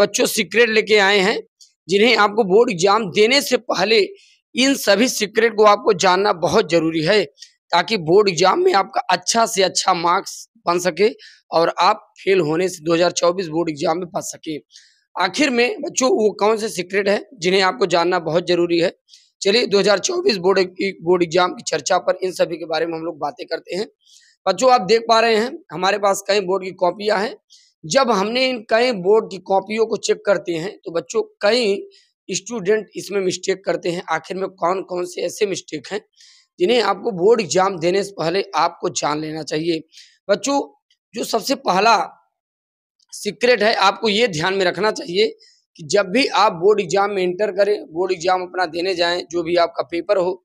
बच्चों सीक्रेट लेके आए हैं जिन्हें आपको बोर्ड एग्जाम देने से पहले इन सभी सीक्रेट को आपको जानना बहुत जरूरी है ताकि बोर्ड एग्जाम में आपका अच्छा से अच्छा मार्क्स बन सके और आप फेल होने से 2024 बोर्ड एग्जाम में फंस सके आखिर में बच्चों वो कौन से सीक्रेट है जिन्हें आपको जानना बहुत जरूरी है चलिए 2024 बोर्ड बोर्ड एग्जाम की चर्चा पर इन सभी के बारे में हम लोग बातें करते हैं बच्चों आप देख पा रहे हैं हमारे पास कई बोर्ड की कॉपियां हैं जब हमने इन कई बोर्ड की कॉपियों को चेक करते हैं तो बच्चों कई स्टूडेंट इसमें मिस्टेक करते हैं आखिर में कौन कौन से ऐसे मिस्टेक हैं जिन्हें आपको बोर्ड एग्जाम देने से पहले आपको जान लेना चाहिए बच्चों जो सबसे पहला सीक्रेट है आपको ये ध्यान में रखना चाहिए कि जब भी आप बोर्ड एग्जाम में इंटर करें बोर्ड एग्जाम अपना देने जाएं जो भी आपका पेपर हो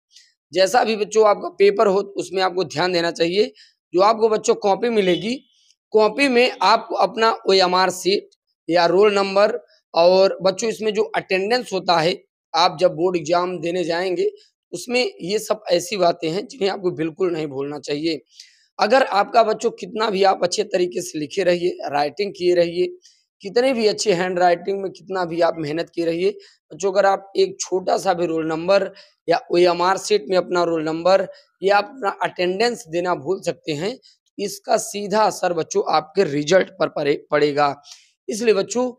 जैसा भी बच्चों आपका पेपर हो उसमें आपको ध्यान देना चाहिए जो आपको बच्चों कॉपी मिलेगी कॉपी में आपको अपना ओ एम आर सीट या रोल नंबर और बच्चों इसमें जो अटेंडेंस होता है आप जब बोर्ड एग्जाम देने जाएंगे उसमें ये सब ऐसी बातें हैं जिन्हें आपको बिल्कुल नहीं भूलना चाहिए अगर आपका बच्चों कितना भी आप अच्छे तरीके से लिखे रहिए राइटिंग किए रहिए कितने भी अच्छे हैंड राइटिंग में कितना भी आप मेहनत किए रहिए बच्चों अगर आप एक छोटा सा भी रोल नंबर या ओ एम आर सीट में अपना रोल नंबर या अपना अटेंडेंस देना भूल सकते हैं इसका सीधा असर बच्चों आपके रिजल्ट पर पड़ेगा इसलिए बच्चों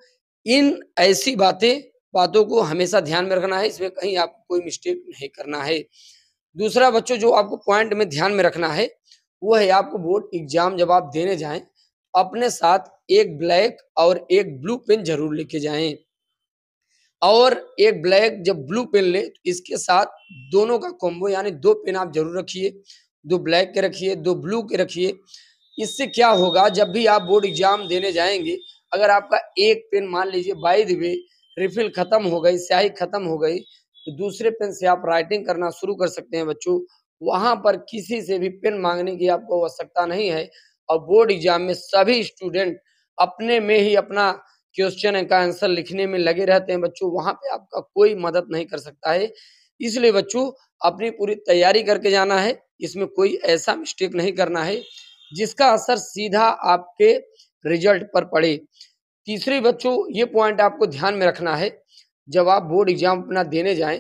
इन ऐसी बातें बातों को हमेशा ध्यान में रखना है इसमें कहीं आपको कोई मिस्टेक नहीं करना है दूसरा बच्चों जो आपको पॉइंट में ध्यान में रखना है वो है आपको बोर्ड एग्जाम जब आप देने जाएं अपने साथ एक ब्लैक और एक ब्लू पेन जरूर लेके जाएं और एक ब्लैक जब ब्लू पेन ले तो इसके साथ दोनों का कॉम्बो यानी दो पेन आप जरूर रखिए दो ब्लैक के रखिए दो ब्लू के रखिए इससे क्या होगा जब भी आप बोर्ड एग्जाम देने जाएंगे अगर आपका एक पेन मान लीजिए बाई दिवे रिफिल खत्म हो गई स्याही खत्म हो गई तो दूसरे पेन से आप राइटिंग करना शुरू कर सकते हैं बच्चों वहां पर किसी से भी पेन मांगने की आपको आवश्यकता नहीं है और बोर्ड एग्जाम में सभी स्टूडेंट अपने में ही अपना क्वेश्चन का आंसर लिखने में लगे रहते हैं बच्चों वहां पे आपका कोई मदद नहीं कर सकता है इसलिए बच्चों अपनी पूरी तैयारी करके जाना है इसमें कोई ऐसा मिस्टेक नहीं करना है जिसका असर सीधा आपके रिजल्ट पर पड़े तीसरी बच्चों ये पॉइंट आपको ध्यान में रखना है जब आप बोर्ड एग्जाम अपना देने जाएं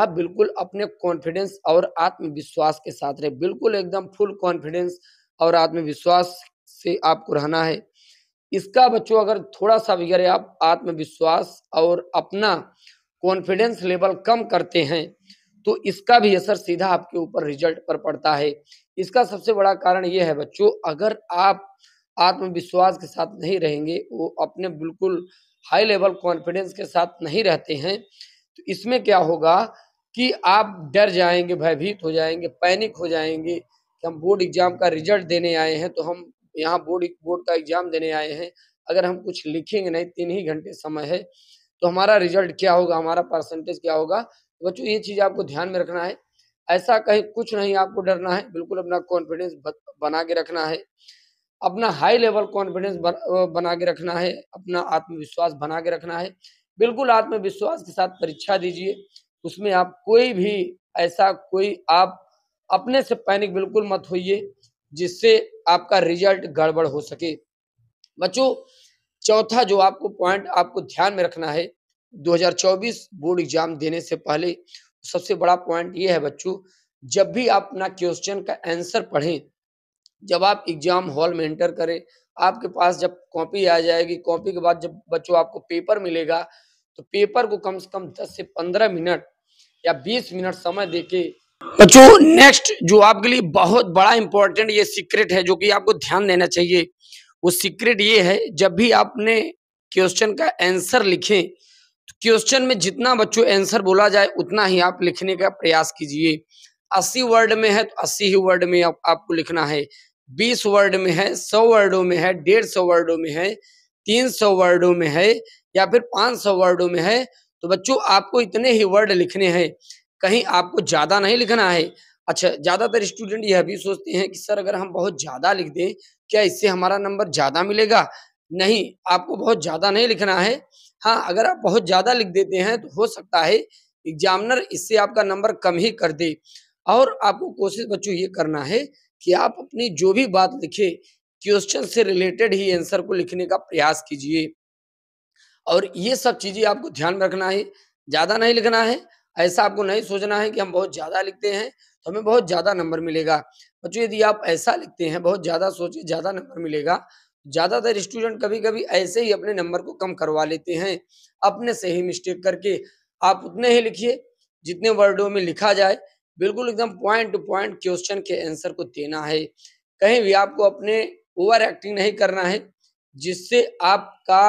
आप बिल्कुल अपने कॉन्फिडेंस और आत्मविश्वास के साथ रहें बिल्कुल एकदम फुल कॉन्फिडेंस और आत्मविश्वास से आपको रहना है इसका बच्चों अगर थोड़ा सा बिगड़े आप आत्मविश्वास और अपना कॉन्फिडेंस लेवल कम करते हैं तो इसका भी असर सीधा आपके ऊपर रिजल्ट पर पड़ता है इसका सबसे बड़ा कारण यह है बच्चों अगर आप आत्मविश्वास के साथ नहीं रहेंगे वो अपने बिल्कुल हाई लेवल कॉन्फिडेंस के साथ नहीं रहते हैं तो इसमें क्या होगा कि आप डर जाएंगे भयभीत हो जाएंगे पैनिक हो जाएंगे कि हम बोर्ड एग्जाम का रिजल्ट देने आए हैं तो हम यहाँ बोर्ड बोर्ड का एग्जाम देने आए हैं अगर हम कुछ लिखेंगे नहीं तीन ही घंटे समय है तो हमारा रिजल्ट क्या होगा हमारा परसेंटेज क्या होगा बच्चों ये चीज़ आपको ध्यान में रखना है ऐसा कहीं कुछ नहीं आपको डरना है बिल्कुल अपना कॉन्फिडेंस बना के रखना है अपना हाई लेवल कॉन्फिडेंस बना के रखना है अपना आत्मविश्वास बना के रखना है बिल्कुल आत्मविश्वास के साथ परीक्षा दीजिए उसमें आप कोई भी ऐसा कोई आप अपने से पैनिक बिल्कुल मत होइए जिससे आपका रिजल्ट गड़बड़ हो सके बच्चों चौथा जो आपको पॉइंट आपको ध्यान में रखना है 2024 बोर्ड एग्जाम देने से पहले सबसे बड़ा पॉइंट ये है बच्चों जब भी आप अपना क्वेश्चन का आंसर पढ़ें जब आप एग्जाम हॉल में एंटर करें आपके पास जब कॉपी आ जाएगी कॉपी के बाद जब बच्चों आपको पेपर मिलेगा तो पेपर को कम से कम 10 से 15 मिनट या 20 मिनट समय देके बच्चों नेक्स्ट जो आपके लिए बहुत बड़ा इंपॉर्टेंट ये सीक्रेट है जो कि आपको ध्यान देना चाहिए वो सीक्रेट ये है जब भी आपने क्वेश्चन का आंसर लिखें तो क्वेश्चन में जितना बच्चों आंसर बोला जाए उतना ही आप लिखने का प्रयास कीजिए अस्सी वर्ड में है तो अस्सी ही वर्ड में आप, आपको लिखना है बीस वर्ड में है सौ वर्डों में है डेढ़ सौ वर्डों में है तीन सौ वर्डों में है या फिर पाँच सौ वर्डों में है तो बच्चों आपको इतने ही वर्ड लिखने हैं कहीं आपको ज़्यादा नहीं लिखना है अच्छा ज़्यादातर स्टूडेंट यह भी सोचते हैं कि सर अगर हम बहुत ज़्यादा लिख दें क्या इससे हमारा नंबर ज़्यादा मिलेगा नहीं आपको बहुत ज़्यादा नहीं लिखना है हाँ अगर आप बहुत ज़्यादा लिख देते हैं तो हो सकता है एग्जामिनर इससे आपका नंबर कम ही कर दे और आपको कोशिश बच्चों ये करना है कि आप अपनी जो भी बात लिखे क्वेश्चन से रिलेटेड ही आंसर को लिखने का प्रयास कीजिए और ये सब चीज़ें आपको ध्यान रखना है ज़्यादा नहीं लिखना है ऐसा आपको नहीं सोचना है कि हम बहुत ज़्यादा लिखते हैं तो हमें बहुत ज़्यादा नंबर मिलेगा बच्चों यदि आप ऐसा लिखते हैं बहुत ज़्यादा सोचे ज़्यादा नंबर मिलेगा ज़्यादातर स्टूडेंट कभी कभी ऐसे ही अपने नंबर को कम करवा लेते हैं अपने से ही मिस्टेक करके आप उतने ही लिखिए जितने वर्डों में लिखा जाए बिल्कुल एकदम पॉइंट टू पॉइंट क्वेश्चन के आंसर को देना है कहीं भी आपको अपने ओवर एक्टिंग नहीं करना है जिससे आपका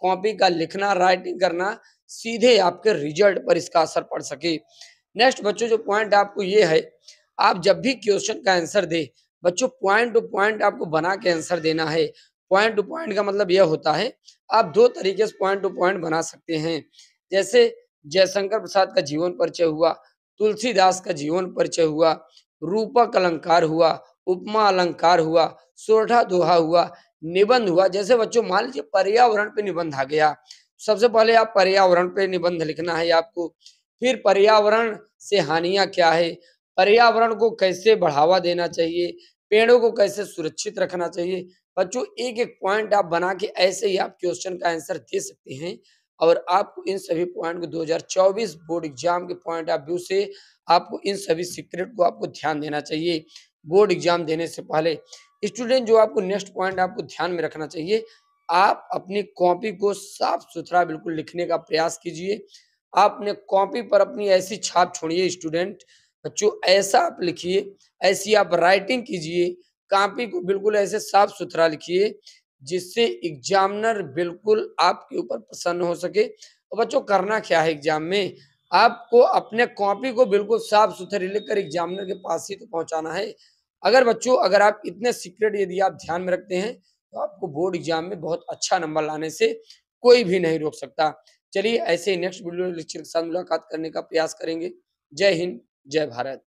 कॉपी का लिखना राइटिंग करना सीधे आपके रिजल्ट पर इसका असर पड़ सके नेक्स्ट बच्चों जो पॉइंट आपको ये है आप जब भी क्वेश्चन का आंसर दे बच्चों पॉइंट टू पॉइंट आपको बना के आंसर देना है पॉइंट टू पॉइंट का मतलब यह होता है आप दो तरीके से पॉइंट टू पॉइंट बना सकते हैं जैसे जयशंकर प्रसाद का जीवन परिचय हुआ तुलसीदास का जीवन परिचय हुआ रूपक अलंकार हुआ उपमा अलंकार हुआ सोठा दोहा हुआ निबंध हुआ जैसे बच्चों मान लीजिए पर्यावरण पे निबंध आ गया सबसे पहले आप पर्यावरण पे निबंध लिखना है आपको फिर पर्यावरण से हानियां क्या है पर्यावरण को कैसे बढ़ावा देना चाहिए पेड़ों को कैसे सुरक्षित रखना चाहिए बच्चों एक एक पॉइंट आप बना के ऐसे ही आप क्वेश्चन का आंसर दे सकते हैं और आपको इन सभी पॉइंट को 2024 बोर्ड एग्जाम के पॉइंट ऑफ व्यू से आपको इन सभी सीक्रेट को आपको ध्यान देना चाहिए बोर्ड एग्जाम देने से पहले स्टूडेंट जो आपको नेक्स्ट पॉइंट आपको ध्यान में रखना चाहिए आप अपनी कॉपी को साफ सुथरा बिल्कुल लिखने का प्रयास कीजिए आपने कॉपी पर अपनी ऐसी छाप छोड़िए स्टूडेंट बच्चों ऐसा आप लिखिए ऐसी आप राइटिंग कीजिए कॉपी को बिल्कुल ऐसे साफ सुथरा लिखिए जिससे एग्जामिनर बिल्कुल आपके ऊपर प्रसन्न हो सके और बच्चों करना क्या है एग्जाम में आपको अपने कॉपी को बिल्कुल साफ सुथरी लिखकर एग्जामिनर के पास ही तो पहुंचाना है अगर बच्चों अगर आप इतने सीक्रेट यदि आप ध्यान में रखते हैं तो आपको बोर्ड एग्जाम में बहुत अच्छा नंबर लाने से कोई भी नहीं रोक सकता चलिए ऐसे नेक्स्ट वीडियो लेक्चर के साथ मुलाकात करने का प्रयास करेंगे जय हिंद जय भारत